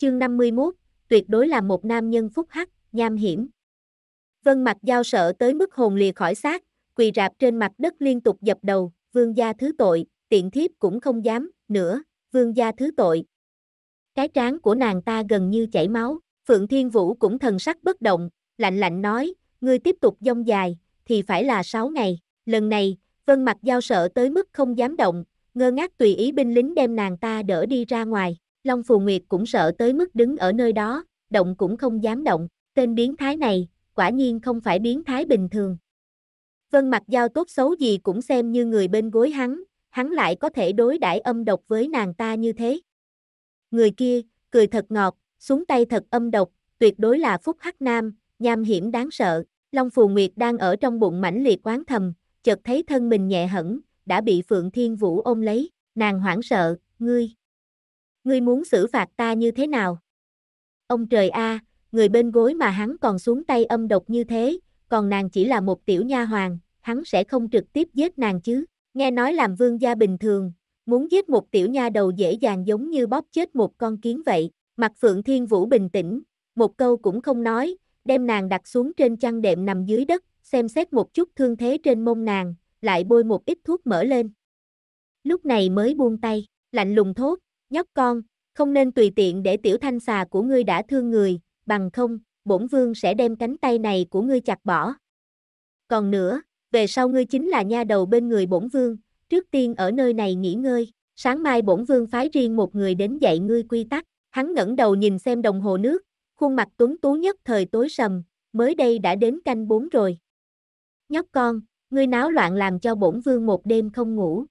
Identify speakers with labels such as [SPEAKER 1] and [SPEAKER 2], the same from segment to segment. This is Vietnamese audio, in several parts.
[SPEAKER 1] Chương 51, tuyệt đối là một nam nhân phúc hắc, nham hiểm. Vân mặt giao sợ tới mức hồn lìa khỏi xác, quỳ rạp trên mặt đất liên tục dập đầu, vương gia thứ tội, tiện thiếp cũng không dám, nữa, vương gia thứ tội. Cái trán của nàng ta gần như chảy máu, Phượng Thiên Vũ cũng thần sắc bất động, lạnh lạnh nói, ngươi tiếp tục dông dài, thì phải là 6 ngày, lần này, Vân mặt giao sợ tới mức không dám động, ngơ ngác tùy ý binh lính đem nàng ta đỡ đi ra ngoài, Long Phù Nguyệt cũng sợ tới mức đứng ở nơi đó, động cũng không dám động, tên biến thái này, quả nhiên không phải biến thái bình thường. Vân mặt Giao tốt xấu gì cũng xem như người bên gối hắn, hắn lại có thể đối đãi âm độc với nàng ta như thế. Người kia, cười thật ngọt, xuống tay thật âm độc, tuyệt đối là Phúc Hắc Nam, nham hiểm đáng sợ. Long Phù Nguyệt đang ở trong bụng mãnh liệt quán thầm, chợt thấy thân mình nhẹ hẳn, đã bị Phượng Thiên Vũ ôm lấy, nàng hoảng sợ, ngươi. Ngươi muốn xử phạt ta như thế nào? Ông trời a, à, người bên gối mà hắn còn xuống tay âm độc như thế, còn nàng chỉ là một tiểu nha hoàng, hắn sẽ không trực tiếp giết nàng chứ. Nghe nói làm vương gia bình thường, muốn giết một tiểu nha đầu dễ dàng giống như bóp chết một con kiến vậy. Mặt Phượng Thiên Vũ bình tĩnh, một câu cũng không nói, đem nàng đặt xuống trên chăn đệm nằm dưới đất, xem xét một chút thương thế trên mông nàng, lại bôi một ít thuốc mỡ lên. Lúc này mới buông tay, lạnh lùng thốt, Nhóc con, không nên tùy tiện để tiểu thanh xà của ngươi đã thương người, bằng không, bổn vương sẽ đem cánh tay này của ngươi chặt bỏ. Còn nữa, về sau ngươi chính là nha đầu bên người bổn vương, trước tiên ở nơi này nghỉ ngơi, sáng mai bổn vương phái riêng một người đến dạy ngươi quy tắc. Hắn ngẩng đầu nhìn xem đồng hồ nước, khuôn mặt tuấn tú nhất thời tối sầm, mới đây đã đến canh bốn rồi. Nhóc con, ngươi náo loạn làm cho bổn vương một đêm không ngủ,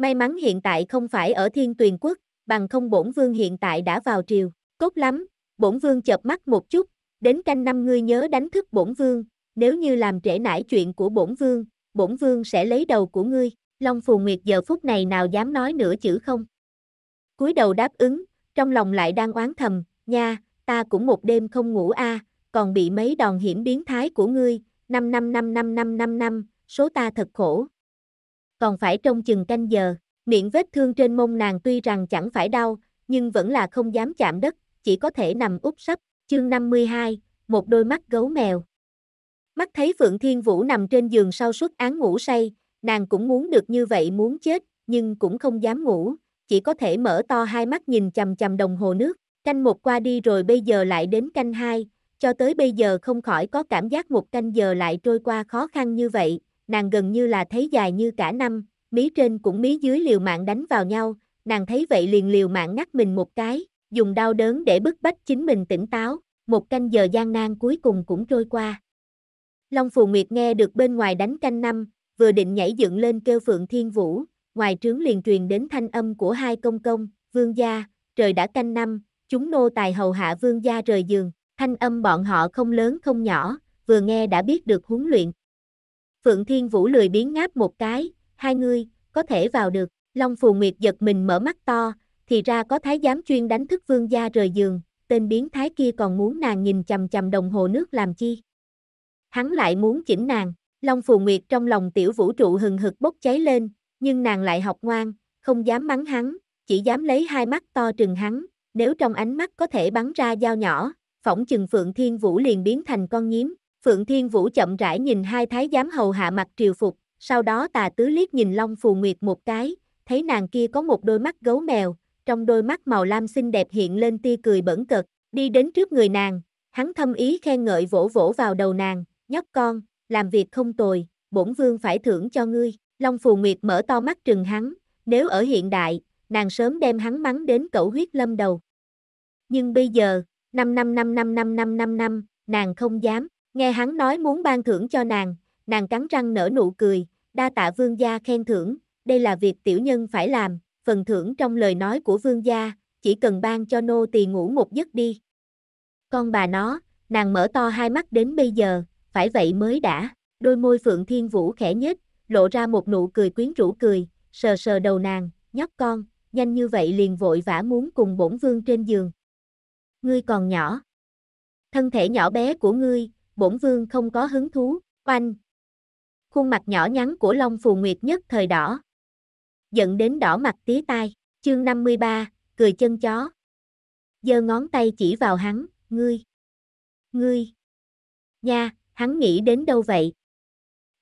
[SPEAKER 1] May mắn hiện tại không phải ở thiên tuyền quốc, bằng không bổn vương hiện tại đã vào triều. cốt lắm, bổn vương chợp mắt một chút, đến canh năm ngươi nhớ đánh thức bổn vương, nếu như làm trễ nải chuyện của bổn vương, bổn vương sẽ lấy đầu của ngươi. Long Phù Nguyệt giờ phút này nào dám nói nửa chữ không? cúi đầu đáp ứng, trong lòng lại đang oán thầm, nha, ta cũng một đêm không ngủ a, còn bị mấy đòn hiểm biến thái của ngươi, năm năm năm năm năm năm năm, số ta thật khổ còn phải trông chừng canh giờ. Miệng vết thương trên mông nàng tuy rằng chẳng phải đau, nhưng vẫn là không dám chạm đất, chỉ có thể nằm úp sấp. Chương 52, một đôi mắt gấu mèo. Mắt thấy Phượng Thiên Vũ nằm trên giường sau suốt án ngủ say, nàng cũng muốn được như vậy muốn chết, nhưng cũng không dám ngủ, chỉ có thể mở to hai mắt nhìn chầm chầm đồng hồ nước, canh một qua đi rồi bây giờ lại đến canh hai, cho tới bây giờ không khỏi có cảm giác một canh giờ lại trôi qua khó khăn như vậy, nàng gần như là thấy dài như cả năm, mí trên cũng mí dưới liều mạng đánh vào nhau, nàng thấy vậy liền liều mạng ngắt mình một cái, dùng đau đớn để bức bách chính mình tỉnh táo, một canh giờ gian nan cuối cùng cũng trôi qua. Long Phù Nguyệt nghe được bên ngoài đánh canh năm, vừa định nhảy dựng lên kêu Phượng Thiên Vũ, ngoài trướng liền truyền đến thanh âm của hai công công, vương gia, trời đã canh năm, chúng nô tài hầu hạ vương gia rời giường, thanh âm bọn họ không lớn không nhỏ, vừa nghe đã biết được huấn luyện, Phượng Thiên Vũ lười biến ngáp một cái, hai người có thể vào được. Long Phù Nguyệt giật mình mở mắt to, thì ra có thái giám chuyên đánh thức vương gia rời giường, tên biến thái kia còn muốn nàng nhìn chầm chầm đồng hồ nước làm chi. Hắn lại muốn chỉnh nàng, Long Phù Nguyệt trong lòng tiểu vũ trụ hừng hực bốc cháy lên, nhưng nàng lại học ngoan, không dám mắng hắn, chỉ dám lấy hai mắt to trừng hắn, nếu trong ánh mắt có thể bắn ra dao nhỏ, phỏng chừng Phượng Thiên Vũ liền biến thành con nhím, Phượng Thiên Vũ chậm rãi nhìn hai thái giám hầu hạ mặt triều phục, sau đó tà tứ liếc nhìn Long Phù Nguyệt một cái, thấy nàng kia có một đôi mắt gấu mèo, trong đôi mắt màu lam xinh đẹp hiện lên tia cười bẩn cợt, đi đến trước người nàng, hắn thâm ý khen ngợi vỗ vỗ vào đầu nàng, nhóc con, làm việc không tồi, bổn vương phải thưởng cho ngươi. Long Phù Nguyệt mở to mắt trừng hắn, nếu ở hiện đại, nàng sớm đem hắn mắng đến cẩu huyết lâm đầu. Nhưng bây giờ, 5 năm năm năm năm năm năm năm, nàng không dám. Nghe hắn nói muốn ban thưởng cho nàng, nàng cắn răng nở nụ cười, đa tạ vương gia khen thưởng, đây là việc tiểu nhân phải làm, phần thưởng trong lời nói của vương gia, chỉ cần ban cho nô tỳ ngủ một giấc đi. Con bà nó, nàng mở to hai mắt đến bây giờ, phải vậy mới đã, đôi môi Phượng Thiên Vũ khẽ nhếch, lộ ra một nụ cười quyến rũ cười, sờ sờ đầu nàng, nhóc con, nhanh như vậy liền vội vã muốn cùng bổn vương trên giường. Ngươi còn nhỏ. Thân thể nhỏ bé của ngươi, bổn vương không có hứng thú, oanh. Khuôn mặt nhỏ nhắn của Long Phù Nguyệt nhất thời đỏ. Giận đến đỏ mặt tía tai, chương 53, cười chân chó. Giơ ngón tay chỉ vào hắn, ngươi. Ngươi. Nha, hắn nghĩ đến đâu vậy?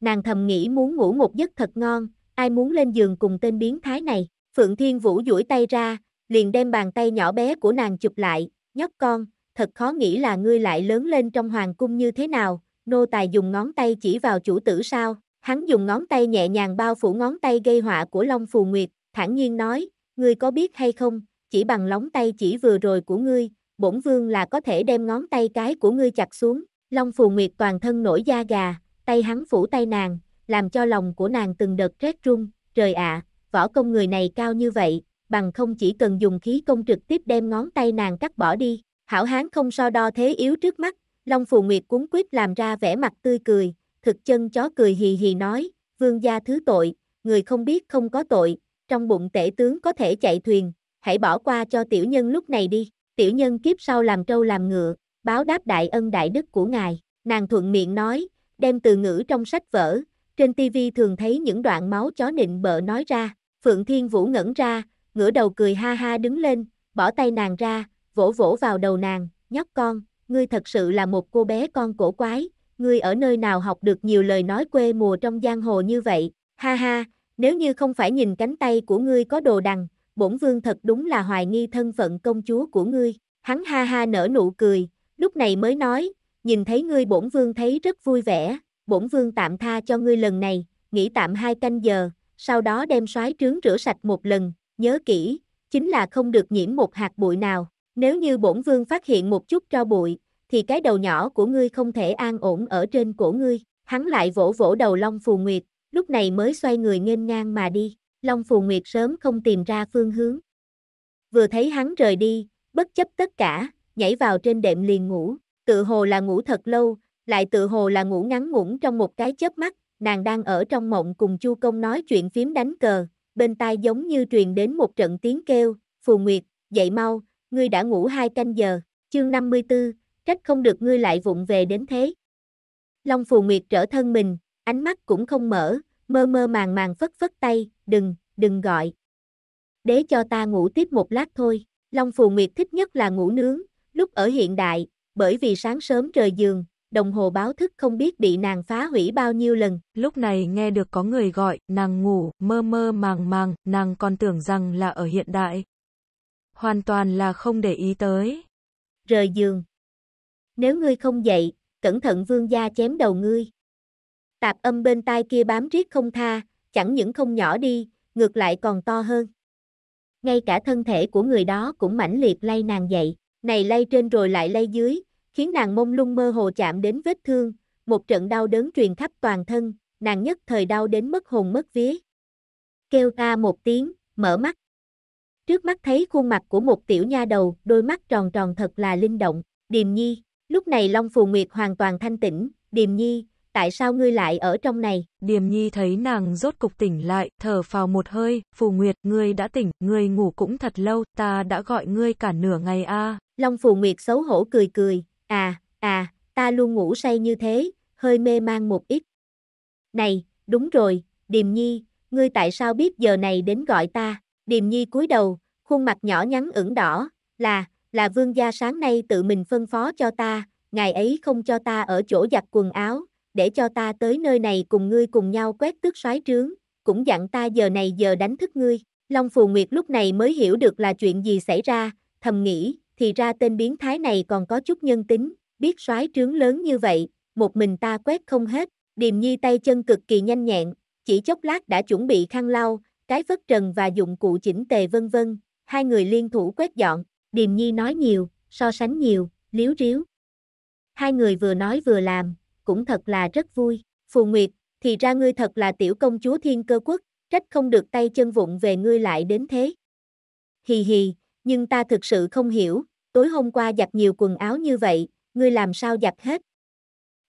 [SPEAKER 1] Nàng thầm nghĩ muốn ngủ một giấc thật ngon, ai muốn lên giường cùng tên biến thái này. Phượng Thiên Vũ duỗi tay ra, liền đem bàn tay nhỏ bé của nàng chụp lại, nhóc con, thật khó nghĩ là ngươi lại lớn lên trong hoàng cung như thế nào, nô tài dùng ngón tay chỉ vào chủ tử sao, hắn dùng ngón tay nhẹ nhàng bao phủ ngón tay gây họa của Long Phù Nguyệt, thản nhiên nói, ngươi có biết hay không, chỉ bằng lóng tay chỉ vừa rồi của ngươi, bổn vương là có thể đem ngón tay cái của ngươi chặt xuống, Long Phù Nguyệt toàn thân nổi da gà, tay hắn phủ tay nàng, làm cho lòng của nàng từng đợt rét run, trời ạ, võ công người này cao như vậy, bằng không chỉ cần dùng khí công trực tiếp đem ngón tay nàng cắt bỏ đi. Hảo hán không so đo thế yếu trước mắt, Long Phù Nguyệt cuốn quyết làm ra vẻ mặt tươi cười, thực chân chó cười hì hì nói, vương gia thứ tội, người không biết không có tội, trong bụng tể tướng có thể chạy thuyền, hãy bỏ qua cho tiểu nhân lúc này đi, tiểu nhân kiếp sau làm trâu làm ngựa, báo đáp đại ân đại đức của ngài, nàng thuận miệng nói, đem từ ngữ trong sách vở, trên tivi thường thấy những đoạn máu chó nịnh bợ nói ra, Phượng Thiên Vũ ngẩn ra, ngửa đầu cười ha ha đứng lên, bỏ tay nàng ra, vỗ vỗ vào đầu nàng, nhóc con, ngươi thật sự là một cô bé con cổ quái, ngươi ở nơi nào học được nhiều lời nói quê mùa trong giang hồ như vậy, ha ha, nếu như không phải nhìn cánh tay của ngươi có đồ đằng, bổn vương thật đúng là hoài nghi thân phận công chúa của ngươi, hắn ha ha nở nụ cười, lúc này mới nói, nhìn thấy ngươi bổn vương thấy rất vui vẻ, bổn vương tạm tha cho ngươi lần này, nghỉ tạm hai canh giờ, sau đó đem soái trướng rửa sạch một lần, nhớ kỹ, chính là không được nhiễm một hạt bụi nào. Nếu như bổn vương phát hiện một chút tro bụi, thì cái đầu nhỏ của ngươi không thể an ổn ở trên cổ ngươi. Hắn lại vỗ vỗ đầu Long Phù Nguyệt, lúc này mới xoay người nghênh ngang mà đi. Long Phù Nguyệt sớm không tìm ra phương hướng. Vừa thấy hắn rời đi, bất chấp tất cả, nhảy vào trên đệm liền ngủ. Tự hồ là ngủ thật lâu, lại tự hồ là ngủ ngắn ngủn trong một cái chớp mắt. Nàng đang ở trong mộng cùng Chu Công nói chuyện phím đánh cờ, bên tai giống như truyền đến một trận tiếng kêu, Phù Nguyệt, dậy mau, ngươi đã ngủ hai canh giờ, chương 54, trách không được ngươi lại vụng về đến thế. Long Phù Nguyệt trở thân mình, ánh mắt cũng không mở, mơ mơ màng màng phất phất tay, đừng, đừng gọi. Đế cho ta ngủ tiếp một lát thôi, Long Phù Nguyệt thích nhất là ngủ nướng, lúc ở hiện đại, bởi vì sáng sớm rời giường, đồng hồ báo thức không biết bị nàng phá hủy bao nhiêu lần. Lúc này nghe được có người gọi, nàng ngủ, mơ mơ màng màng, nàng còn tưởng rằng là ở hiện đại, hoàn toàn là không để ý tới. Rời giường. Nếu ngươi không dậy, cẩn thận vương gia chém đầu ngươi. Tạp âm bên tai kia bám riết không tha, chẳng những không nhỏ đi, ngược lại còn to hơn. Ngay cả thân thể của người đó cũng mãnh liệt lay nàng dậy, này lay trên rồi lại lay dưới, khiến nàng mông lung mơ hồ chạm đến vết thương, một trận đau đớn truyền khắp toàn thân, nàng nhất thời đau đến mất hồn mất vía. Kêu ta một tiếng, mở mắt. Trước mắt thấy khuôn mặt của một tiểu nha đầu, đôi mắt tròn tròn thật là linh động, Điềm Nhi, lúc này Long Phù Nguyệt hoàn toàn thanh tĩnh, Điềm Nhi, tại sao ngươi lại ở trong này? Điềm Nhi thấy nàng rốt cục tỉnh lại, thở phào một hơi, Phù Nguyệt, ngươi đã tỉnh, ngươi ngủ cũng thật lâu, ta đã gọi ngươi cả nửa ngày a. Long Phù Nguyệt xấu hổ cười cười, à, à, ta luôn ngủ say như thế, hơi mê mang một ít. Này, đúng rồi, Điềm Nhi, ngươi tại sao biết giờ này đến gọi ta? Điềm Nhi cúi đầu, khuôn mặt nhỏ nhắn ửng đỏ, là, là vương gia sáng nay tự mình phân phó cho ta, ngày ấy không cho ta ở chỗ giặt quần áo, để cho ta tới nơi này cùng ngươi cùng nhau quét tước soái trướng, cũng dặn ta giờ này giờ đánh thức ngươi. Long Phù Nguyệt lúc này mới hiểu được là chuyện gì xảy ra, thầm nghĩ, thì ra tên biến thái này còn có chút nhân tính, biết soái trướng lớn như vậy, một mình ta quét không hết. Điềm Nhi tay chân cực kỳ nhanh nhẹn, chỉ chốc lát đã chuẩn bị khăn lau, cái vất trần và dụng cụ chỉnh tề vân vân, hai người liên thủ quét dọn, Điềm Nhi nói nhiều, so sánh nhiều, liếu riếu. Hai người vừa nói vừa làm, cũng thật là rất vui. Phù Nguyệt, thì ra ngươi thật là tiểu công chúa thiên cơ quốc, trách không được tay chân vụng về ngươi lại đến thế. Hì hì, nhưng ta thực sự không hiểu, tối hôm qua giặt nhiều quần áo như vậy, ngươi làm sao giặt hết?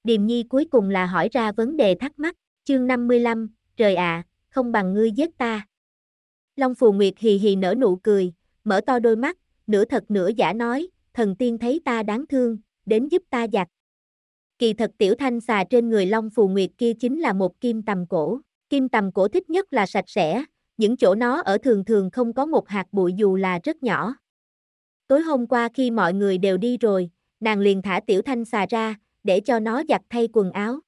[SPEAKER 1] Điềm Nhi cuối cùng là hỏi ra vấn đề thắc mắc, chương 55, trời ạ, à, không bằng ngươi giết ta. Long Phù Nguyệt hì hì nở nụ cười, mở to đôi mắt, nửa thật nửa giả nói, thần tiên thấy ta đáng thương, đến giúp ta giặt. Kỳ thật tiểu thanh xà trên người Long Phù Nguyệt kia chính là một kim tầm cổ. Kim tầm cổ thích nhất là sạch sẽ, những chỗ nó ở thường thường không có một hạt bụi dù là rất nhỏ. Tối hôm qua khi mọi người đều đi rồi, nàng liền thả tiểu thanh xà ra, để cho nó giặt thay quần áo.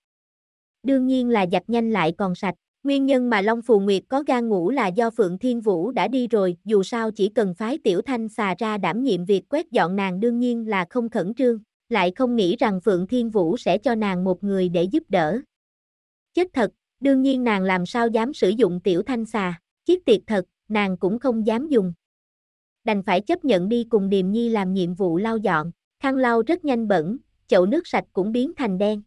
[SPEAKER 1] Đương nhiên là giặt nhanh lại còn sạch. Nguyên nhân mà Long Phù Nguyệt có gan ngủ là do Phượng Thiên Vũ đã đi rồi, dù sao chỉ cần phái Tiểu Thanh xà ra đảm nhiệm việc quét dọn nàng đương nhiên là không khẩn trương, lại không nghĩ rằng Phượng Thiên Vũ sẽ cho nàng một người để giúp đỡ. Chết thật, đương nhiên nàng làm sao dám sử dụng Tiểu Thanh xà, chiếc tiệt thật, nàng cũng không dám dùng. Đành phải chấp nhận đi cùng Điềm Nhi làm nhiệm vụ lau dọn, khăn lau rất nhanh bẩn, chậu nước sạch cũng biến thành đen.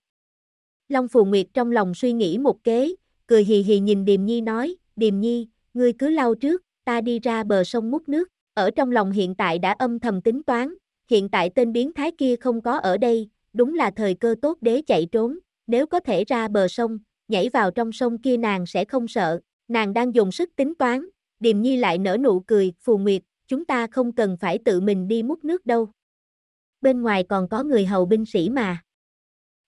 [SPEAKER 1] Long Phù Nguyệt trong lòng suy nghĩ một kế, cười hì hì nhìn Điềm Nhi nói, Điềm Nhi, ngươi cứ lau trước, ta đi ra bờ sông múc nước, ở trong lòng hiện tại đã âm thầm tính toán, hiện tại tên biến thái kia không có ở đây, đúng là thời cơ tốt đế chạy trốn, nếu có thể ra bờ sông, nhảy vào trong sông kia nàng sẽ không sợ, nàng đang dùng sức tính toán, Điềm Nhi lại nở nụ cười, Phù Nguyệt, chúng ta không cần phải tự mình đi múc nước đâu. Bên ngoài còn có người hầu binh sĩ mà.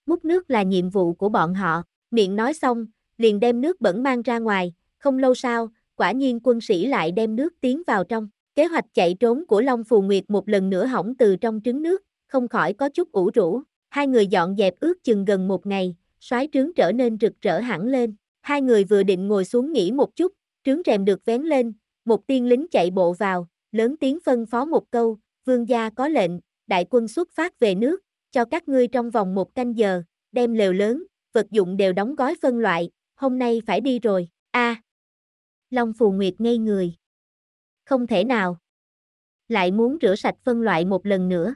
[SPEAKER 1] Múc nước là nhiệm vụ của bọn họ, miệng nói xong, liền đem nước bẩn mang ra ngoài, không lâu sau, quả nhiên quân sĩ lại đem nước tiến vào trong. Kế hoạch chạy trốn của Long Phù Nguyệt một lần nữa hỏng từ trong trứng nước, không khỏi có chút ủ rũ. Hai người dọn dẹp ước chừng gần một ngày, soái trứng trở nên rực rỡ hẳn lên. Hai người vừa định ngồi xuống nghỉ một chút, trứng rèm được vén lên, một tiên lính chạy bộ vào, lớn tiếng phân phó một câu, vương gia có lệnh, đại quân xuất phát về nước, cho các ngươi trong vòng một canh giờ, đem lều lớn, vật dụng đều đóng gói phân loại, hôm nay phải đi rồi, a. À. Long Phù Nguyệt ngây người. Không thể nào. Lại muốn rửa sạch phân loại một lần nữa.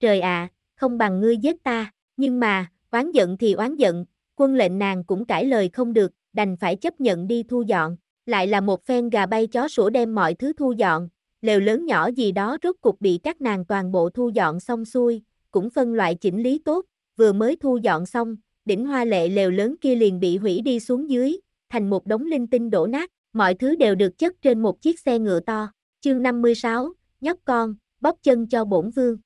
[SPEAKER 1] Trời ạ, à, không bằng ngươi giết ta, nhưng mà, oán giận thì oán giận, quân lệnh nàng cũng cãi lời không được, đành phải chấp nhận đi thu dọn, lại là một phen gà bay chó sủa đem mọi thứ thu dọn, lều lớn nhỏ gì đó rốt cục bị các nàng toàn bộ thu dọn xong xuôi, cũng phân loại chỉnh lý tốt, vừa mới thu dọn xong, đỉnh hoa lệ lều lớn kia liền bị hủy đi xuống dưới, thành một đống linh tinh đổ nát, mọi thứ đều được chất trên một chiếc xe ngựa to. Chương 56, nhóc con, bóp chân cho bổn vương.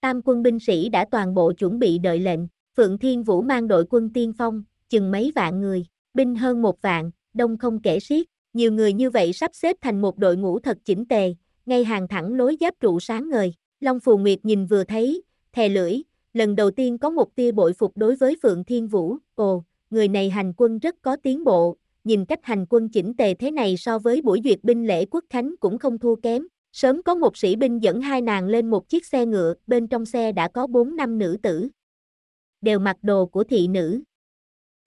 [SPEAKER 1] Tam quân binh sĩ đã toàn bộ chuẩn bị đợi lệnh, Phượng Thiên Vũ mang đội quân tiên phong, chừng mấy vạn người, binh hơn một vạn, đông không kể xiết, nhiều người như vậy sắp xếp thành một đội ngũ thật chỉnh tề, ngay hàng thẳng lối giáp trụ sáng ngời. Long Phù Nguyệt nhìn vừa thấy, thè lưỡi, lần đầu tiên có một tia bội phục đối với Phượng Thiên Vũ, ồ, người này hành quân rất có tiến bộ, nhìn cách hành quân chỉnh tề thế này so với buổi duyệt binh lễ quốc khánh cũng không thua kém, sớm có một sĩ binh dẫn hai nàng lên một chiếc xe ngựa, bên trong xe đã có bốn năm nữ tử. Đều mặc đồ của thị nữ.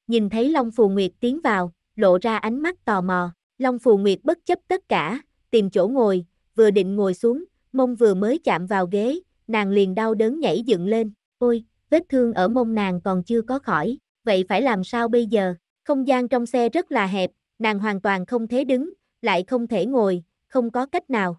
[SPEAKER 1] Nhìn thấy Long Phù Nguyệt tiến vào, lộ ra ánh mắt tò mò, Long Phù Nguyệt bất chấp tất cả, tìm chỗ ngồi, vừa định ngồi xuống, mông vừa mới chạm vào ghế, nàng liền đau đớn nhảy dựng lên. Ôi, vết thương ở mông nàng còn chưa có khỏi, vậy phải làm sao bây giờ? Không gian trong xe rất là hẹp, nàng hoàn toàn không thể đứng, lại không thể ngồi, không có cách nào.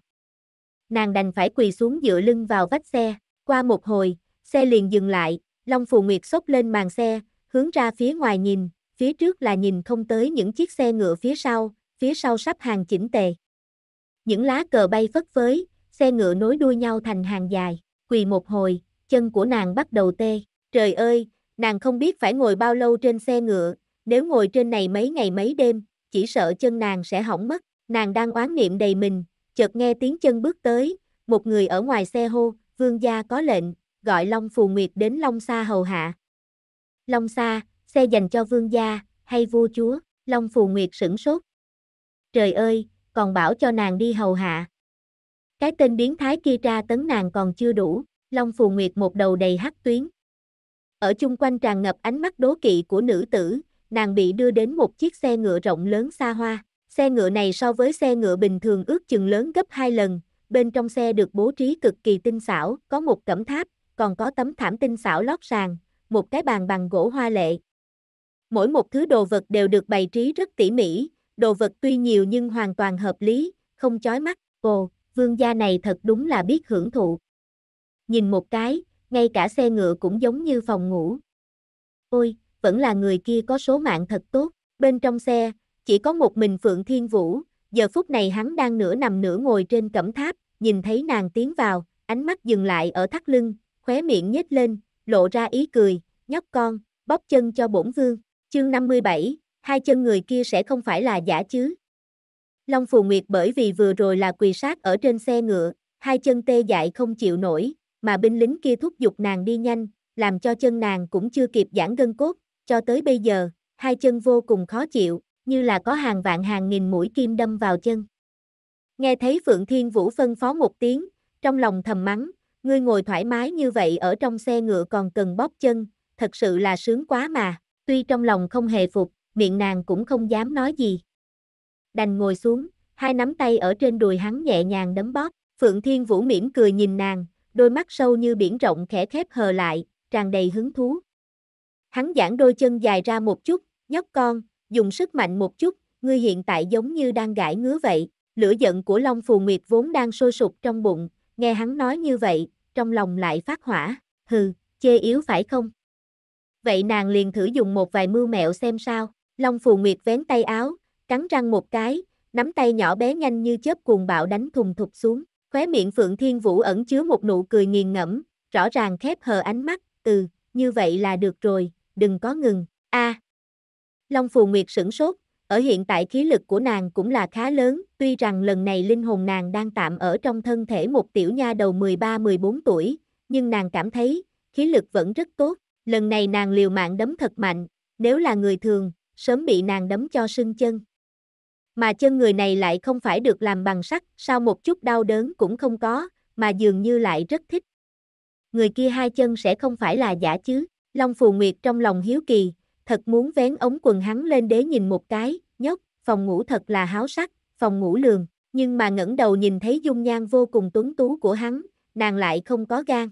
[SPEAKER 1] Nàng đành phải quỳ xuống dựa lưng vào vách xe, qua một hồi, xe liền dừng lại, Long Phù Nguyệt xốc lên màn xe, hướng ra phía ngoài nhìn, phía trước là nhìn không tới những chiếc xe ngựa phía sau, phía sau sắp hàng chỉnh tề. Những lá cờ bay phất phới, xe ngựa nối đuôi nhau thành hàng dài, quỳ một hồi, chân của nàng bắt đầu tê. Trời ơi, nàng không biết phải ngồi bao lâu trên xe ngựa, nếu ngồi trên này mấy ngày mấy đêm, chỉ sợ chân nàng sẽ hỏng mất. Nàng đang oán niệm đầy mình, chợt nghe tiếng chân bước tới, một người ở ngoài xe hô, vương gia có lệnh, gọi Long Phù Nguyệt đến Long Sa hầu hạ. Long Sa, xe dành cho vương gia, hay vua chúa, Long Phù Nguyệt sửng sốt. Trời ơi, còn bảo cho nàng đi hầu hạ. Cái tên biến thái kia tra tấn nàng còn chưa đủ, Long Phù Nguyệt một đầu đầy hắc tuyến. Ở chung quanh tràn ngập ánh mắt đố kỵ của nữ tử, nàng bị đưa đến một chiếc xe ngựa rộng lớn xa hoa. Xe ngựa này so với xe ngựa bình thường ước chừng lớn gấp hai lần, bên trong xe được bố trí cực kỳ tinh xảo, có một cẩm tháp, còn có tấm thảm tinh xảo lót sàn, một cái bàn bằng gỗ hoa lệ. Mỗi một thứ đồ vật đều được bày trí rất tỉ mỉ, đồ vật tuy nhiều nhưng hoàn toàn hợp lý, không chói mắt. Ồ, vương gia này thật đúng là biết hưởng thụ nhìn một cái, ngay cả xe ngựa cũng giống như phòng ngủ. Ôi, vẫn là người kia có số mạng thật tốt, bên trong xe, chỉ có một mình Phượng Thiên Vũ, giờ phút này hắn đang nửa nằm nửa ngồi trên cẩm tháp, nhìn thấy nàng tiến vào, ánh mắt dừng lại ở thắt lưng, khóe miệng nhếch lên, lộ ra ý cười, nhóc con, bóp chân cho bổn vương, chương 57, hai chân người kia sẽ không phải là giả chứ. Long Phù Nguyệt bởi vì vừa rồi là quỳ sát ở trên xe ngựa, hai chân tê dại không chịu nổi, mà binh lính kia thúc giục nàng đi nhanh, làm cho chân nàng cũng chưa kịp giãn gân cốt, cho tới bây giờ, hai chân vô cùng khó chịu, như là có hàng vạn hàng nghìn mũi kim đâm vào chân. Nghe thấy Phượng Thiên Vũ phân phó một tiếng, trong lòng thầm mắng, ngươi ngồi thoải mái như vậy ở trong xe ngựa còn cần bóp chân, thật sự là sướng quá mà, tuy trong lòng không hề phục, miệng nàng cũng không dám nói gì. Đành ngồi xuống, hai nắm tay ở trên đùi hắn nhẹ nhàng đấm bóp, Phượng Thiên Vũ mỉm cười nhìn nàng, đôi mắt sâu như biển rộng khẽ khép hờ lại, tràn đầy hứng thú. Hắn giãn đôi chân dài ra một chút, nhóc con, dùng sức mạnh một chút, ngươi hiện tại giống như đang gãi ngứa vậy. Lửa giận của Long Phù Nguyệt vốn đang sôi sục trong bụng, nghe hắn nói như vậy, trong lòng lại phát hỏa, hừ, chê yếu phải không? Vậy nàng liền thử dùng một vài mưu mẹo xem sao, Long Phù Nguyệt vén tay áo, cắn răng một cái, nắm tay nhỏ bé nhanh như chớp cuồng bạo đánh thùng thục xuống. Khóe miệng Phượng Thiên Vũ ẩn chứa một nụ cười nghiền ngẫm, rõ ràng khép hờ ánh mắt, ừ, như vậy là được rồi, đừng có ngừng, a. Long Phù Nguyệt sửng sốt, ở hiện tại khí lực của nàng cũng là khá lớn, tuy rằng lần này linh hồn nàng đang tạm ở trong thân thể một tiểu nha đầu 13-14 tuổi, nhưng nàng cảm thấy, khí lực vẫn rất tốt, lần này nàng liều mạng đấm thật mạnh, nếu là người thường, sớm bị nàng đấm cho sưng chân, mà chân người này lại không phải được làm bằng sắt, sao một chút đau đớn cũng không có, mà dường như lại rất thích. Người kia hai chân sẽ không phải là giả chứ, Long Phù Nguyệt trong lòng hiếu kỳ, thật muốn vén ống quần hắn lên để nhìn một cái, nhóc, phòng ngủ thật là háo sắc, phòng ngủ lường, nhưng mà ngẩng đầu nhìn thấy dung nhan vô cùng tuấn tú của hắn, nàng lại không có gan.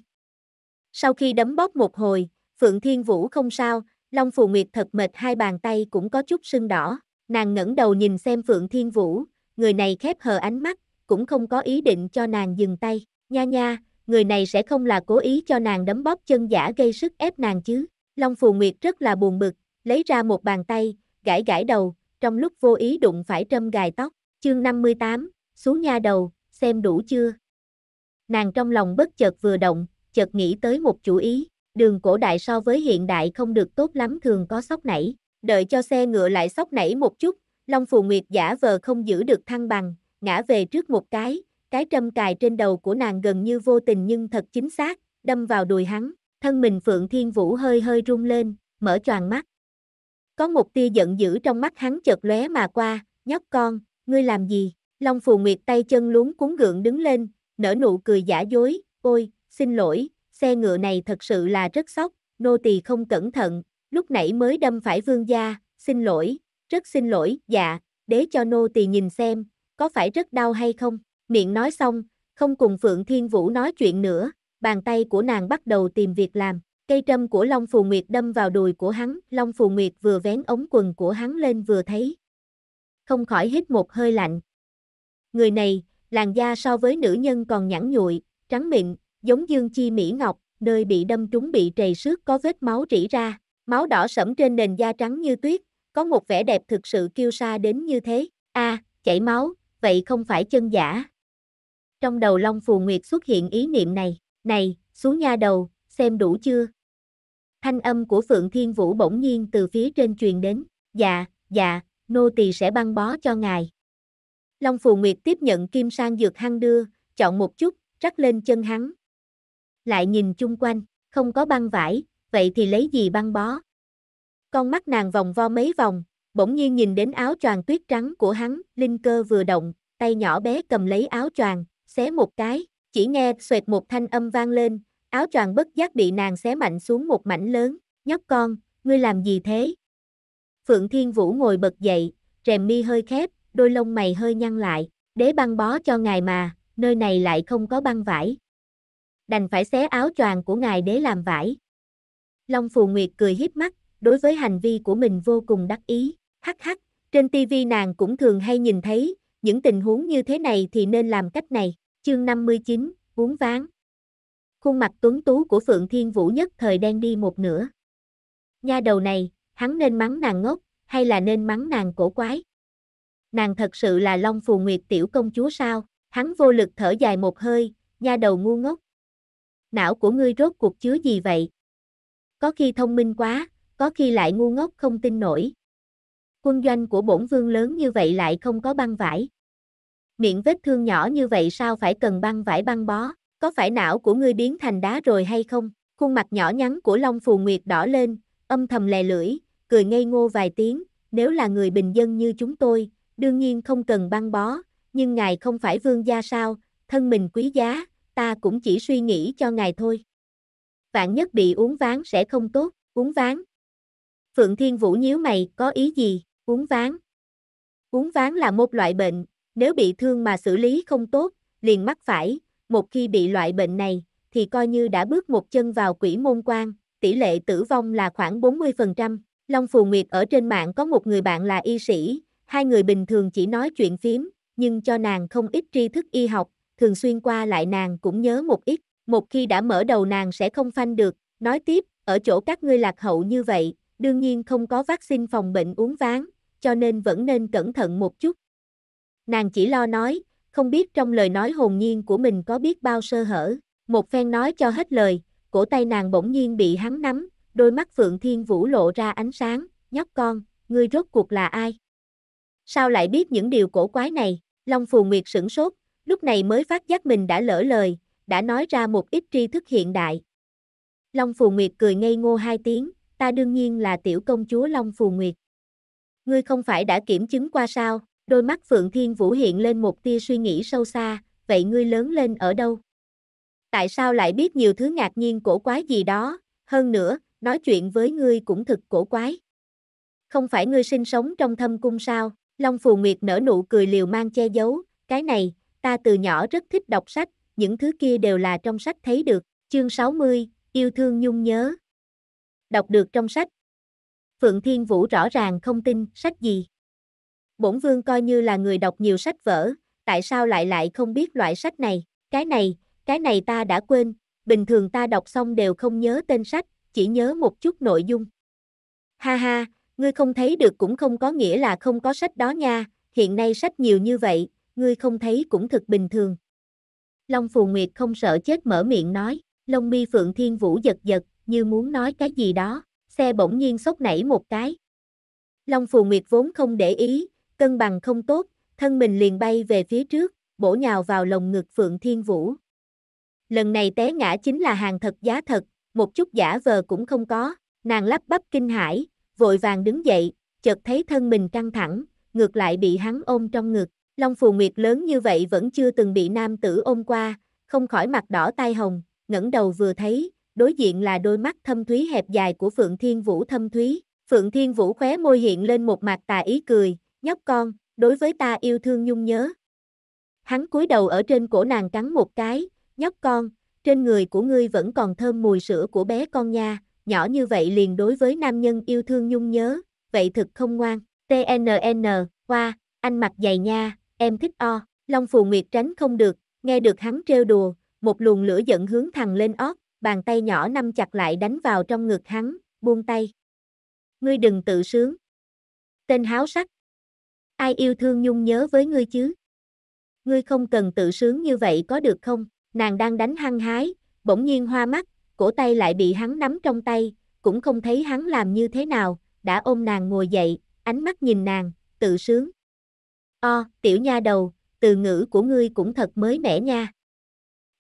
[SPEAKER 1] Sau khi đấm bóp một hồi, Phượng Thiên Vũ không sao, Long Phù Nguyệt thật mệt hai bàn tay cũng có chút sưng đỏ, Nàng ngẩng đầu nhìn xem Phượng Thiên Vũ, người này khép hờ ánh mắt, cũng không có ý định cho nàng dừng tay. Nha nha, người này sẽ không là cố ý cho nàng đấm bóp chân giả gây sức ép nàng chứ. Long Phù Nguyệt rất là buồn bực, lấy ra một bàn tay, gãi gãi đầu, trong lúc vô ý đụng phải trâm gài tóc. Chương 58, xuống nha đầu, xem đủ chưa? Nàng trong lòng bất chợt vừa động, chợt nghĩ tới một chủ ý, đường cổ đại so với hiện đại không được tốt lắm thường có sóc nảy, đợi cho xe ngựa lại sóc nảy một chút, Long Phù Nguyệt giả vờ không giữ được thăng bằng, ngã về trước một cái, cái trâm cài trên đầu của nàng gần như vô tình nhưng thật chính xác, đâm vào đùi hắn, thân mình Phượng Thiên Vũ hơi hơi rung lên, mở choàng mắt. Có một tia giận dữ trong mắt hắn chợt lóe mà qua, nhóc con, ngươi làm gì? Long Phù Nguyệt tay chân luống cuốn gượng đứng lên, nở nụ cười giả dối, ôi, xin lỗi, xe ngựa này thật sự là rất sốc, nô tỳ không cẩn thận, lúc nãy mới đâm phải vương gia, xin lỗi, rất xin lỗi, dạ, để cho nô tỳ nhìn xem, có phải rất đau hay không? Miệng nói xong, không cùng Phượng Thiên Vũ nói chuyện nữa, bàn tay của nàng bắt đầu tìm việc làm. Cây trâm của Long Phù Nguyệt đâm vào đùi của hắn, Long Phù Nguyệt vừa vén ống quần của hắn lên vừa thấy. Không khỏi hít một hơi lạnh. Người này, làn da so với nữ nhân còn nhẵn nhụi, trắng mịn, giống dương chi mỹ ngọc, nơi bị đâm trúng bị trầy xước có vết máu rỉ ra. Máu đỏ sẫm trên nền da trắng như tuyết, có một vẻ đẹp thực sự kiêu sa đến như thế. A, à, chảy máu, vậy không phải chân giả. Trong đầu Long Phù Nguyệt xuất hiện ý niệm này, này, xuống nha đầu, xem đủ chưa? Thanh âm của Phượng Thiên Vũ bỗng nhiên từ phía trên truyền đến, dạ, dạ, nô tỳ sẽ băng bó cho ngài. Long Phù Nguyệt tiếp nhận kim sang dược hăng đưa, chọn một chút, rắc lên chân hắn. Lại nhìn chung quanh, không có băng vải, vậy thì lấy gì băng bó? Con mắt nàng vòng vo mấy vòng, bỗng nhiên nhìn đến áo choàng tuyết trắng của hắn, linh cơ vừa động, tay nhỏ bé cầm lấy áo choàng, xé một cái, chỉ nghe xoẹt một thanh âm vang lên, áo choàng bất giác bị nàng xé mạnh xuống một mảnh lớn, nhóc con, ngươi làm gì thế? Phượng Thiên Vũ ngồi bật dậy, rèm mi hơi khép, đôi lông mày hơi nhăn lại, đế băng bó cho ngài mà, nơi này lại không có băng vải. Đành phải xé áo choàng của ngài đế làm vải. Long Phù Nguyệt cười híp mắt, đối với hành vi của mình vô cùng đắc ý, hắc hắc, trên TV nàng cũng thường hay nhìn thấy, những tình huống như thế này thì nên làm cách này, chương 59, uống ván. Khuôn mặt tuấn tú của Phượng Thiên Vũ nhất thời đen đi một nửa. Nha đầu này, hắn nên mắng nàng ngốc, hay là nên mắng nàng cổ quái? Nàng thật sự là Long Phù Nguyệt tiểu công chúa sao? Hắn vô lực thở dài một hơi, nha đầu ngu ngốc. Não của ngươi rốt cuộc chứa gì vậy? có khi thông minh quá, có khi lại ngu ngốc không tin nổi. Quân doanh của bổn vương lớn như vậy lại không có băng vải. Miệng vết thương nhỏ như vậy sao phải cần băng vải băng bó, có phải não của ngươi biến thành đá rồi hay không? Khuôn mặt nhỏ nhắn của Long Phù Nguyệt đỏ lên, âm thầm lè lưỡi, cười ngây ngô vài tiếng, nếu là người bình dân như chúng tôi, đương nhiên không cần băng bó, nhưng ngài không phải vương gia sao, thân mình quý giá, ta cũng chỉ suy nghĩ cho ngài thôi vạn nhất bị uống ván sẽ không tốt, uống ván. Phượng Thiên Vũ nhíu mày, có ý gì, uống ván. Uống ván là một loại bệnh, nếu bị thương mà xử lý không tốt, liền mắc phải, một khi bị loại bệnh này, thì coi như đã bước một chân vào quỷ môn quan, tỷ lệ tử vong là khoảng 40%. Long Phù Nguyệt ở trên mạng có một người bạn là y sĩ, hai người bình thường chỉ nói chuyện phím, nhưng cho nàng không ít tri thức y học, thường xuyên qua lại nàng cũng nhớ một ít, một khi đã mở đầu nàng sẽ không phanh được, nói tiếp, ở chỗ các ngươi lạc hậu như vậy, đương nhiên không có vaccine phòng bệnh uống ván, cho nên vẫn nên cẩn thận một chút. Nàng chỉ lo nói, không biết trong lời nói hồn nhiên của mình có biết bao sơ hở, một phen nói cho hết lời, cổ tay nàng bỗng nhiên bị hắn nắm, đôi mắt Phượng Thiên Vũ lộ ra ánh sáng, nhóc con, ngươi rốt cuộc là ai? Sao lại biết những điều cổ quái này? Long Phù Nguyệt sửng sốt, lúc này mới phát giác mình đã lỡ lời, đã nói ra một ít tri thức hiện đại. Long Phù Nguyệt cười ngây ngô hai tiếng, ta đương nhiên là tiểu công chúa Long Phù Nguyệt. Ngươi không phải đã kiểm chứng qua sao, đôi mắt Phượng Thiên Vũ hiện lên một tia suy nghĩ sâu xa, vậy ngươi lớn lên ở đâu? Tại sao lại biết nhiều thứ ngạc nhiên cổ quái gì đó, hơn nữa, nói chuyện với ngươi cũng thực cổ quái. Không phải ngươi sinh sống trong thâm cung sao, Long Phù Nguyệt nở nụ cười liều mang che giấu, cái này, ta từ nhỏ rất thích đọc sách, những thứ kia đều là trong sách thấy được, chương 60, yêu thương nhung nhớ. Đọc được trong sách. Phượng Thiên Vũ rõ ràng không tin, sách gì? Bổn Vương coi như là người đọc nhiều sách vở, tại sao lại lại không biết loại sách này, cái này, cái này ta đã quên, bình thường ta đọc xong đều không nhớ tên sách, chỉ nhớ một chút nội dung. Ha ha, ngươi không thấy được cũng không có nghĩa là không có sách đó nha, hiện nay sách nhiều như vậy, ngươi không thấy cũng thực bình thường. Long Phù Nguyệt không sợ chết mở miệng nói, lông mi Phượng Thiên Vũ giật giật, như muốn nói cái gì đó, xe bỗng nhiên sốc nảy một cái. Long Phù Nguyệt vốn không để ý, cân bằng không tốt, thân mình liền bay về phía trước, bổ nhào vào lồng ngực Phượng Thiên Vũ. Lần này té ngã chính là hàng thật giá thật, một chút giả vờ cũng không có, nàng lắp bắp kinh hãi, vội vàng đứng dậy, chợt thấy thân mình căng thẳng, ngược lại bị hắn ôm trong ngực. Long Phù Nguyệt lớn như vậy vẫn chưa từng bị nam tử ôm qua, không khỏi mặt đỏ tai hồng, ngẩng đầu vừa thấy, đối diện là đôi mắt thâm thúy hẹp dài của Phượng Thiên Vũ thâm thúy. Phượng Thiên Vũ khóe môi hiện lên một mặt tà ý cười, nhóc con, đối với ta yêu thương nhung nhớ. Hắn cúi đầu ở trên cổ nàng cắn một cái, nhóc con, trên người của ngươi vẫn còn thơm mùi sữa của bé con nha, nhỏ như vậy liền đối với nam nhân yêu thương nhung nhớ, vậy thực không ngoan, TNN, qua, anh mặt dày nha, em thích o, Long Phù Nguyệt tránh không được, nghe được hắn trêu đùa, một luồng lửa giận hướng thẳng lên ót, bàn tay nhỏ nắm chặt lại đánh vào trong ngực hắn, buông tay. Ngươi đừng tự sướng. Tên háo sắc. Ai yêu thương nhung nhớ với ngươi chứ? Ngươi không cần tự sướng như vậy có được không? Nàng đang đánh hăng hái, bỗng nhiên hoa mắt, cổ tay lại bị hắn nắm trong tay, cũng không thấy hắn làm như thế nào, đã ôm nàng ngồi dậy, ánh mắt nhìn nàng, tự sướng. O, tiểu nha đầu, từ ngữ của ngươi cũng thật mới mẻ nha.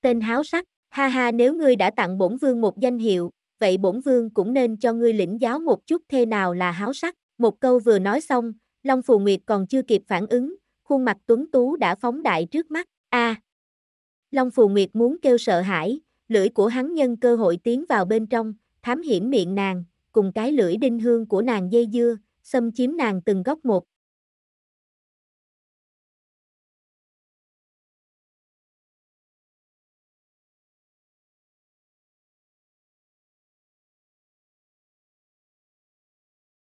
[SPEAKER 1] Tên háo sắc, ha ha nếu ngươi đã tặng bổn vương một danh hiệu, vậy bổn vương cũng nên cho ngươi lĩnh giáo một chút thê nào là háo sắc. Một câu vừa nói xong, Long Phù Nguyệt còn chưa kịp phản ứng, khuôn mặt tuấn tú đã phóng đại trước mắt. A. Long Phù Nguyệt muốn kêu sợ hãi, lưỡi của hắn nhân cơ hội tiến vào bên trong, thám hiểm miệng nàng, cùng cái lưỡi đinh hương của nàng dây dưa, xâm chiếm nàng từng góc một.